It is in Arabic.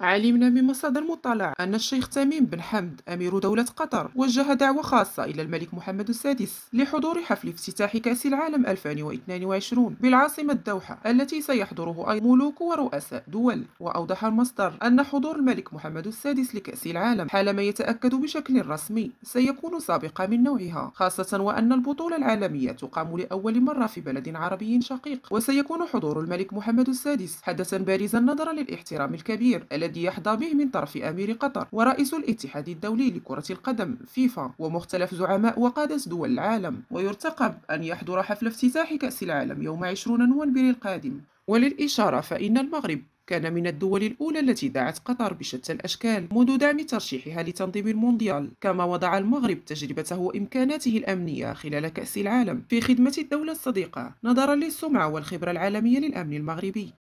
علمنا من مصادر مطلعة أن الشيخ تميم بن حمد أمير دولة قطر وجه دعوة خاصة إلى الملك محمد السادس لحضور حفل افتتاح كأس العالم 2022 بالعاصمة الدوحة التي سيحضره أي ملوك ورؤساء دول وأوضح المصدر أن حضور الملك محمد السادس لكأس العالم حالما يتأكد بشكل رسمي سيكون سابقة من نوعها خاصة وأن البطولة العالمية تقام لأول مرة في بلد عربي شقيق وسيكون حضور الملك محمد السادس حدثا بارزا نظرا للاحترام الكبير الذي الذي يحظى به من طرف أمير قطر ورئيس الاتحاد الدولي لكرة القدم فيفا ومختلف زعماء وقادة دول العالم ويرتقب أن يحضر حفل افتتاح كأس العالم يوم 20 نوفمبر القادم وللإشارة فإن المغرب كان من الدول الأولى التي دعت قطر بشتى الأشكال منذ دعم ترشيحها لتنظيم المونديال كما وضع المغرب تجربته وإمكاناته الأمنية خلال كأس العالم في خدمة الدولة الصديقة نظرا للسمعة والخبرة العالمية للأمن المغربي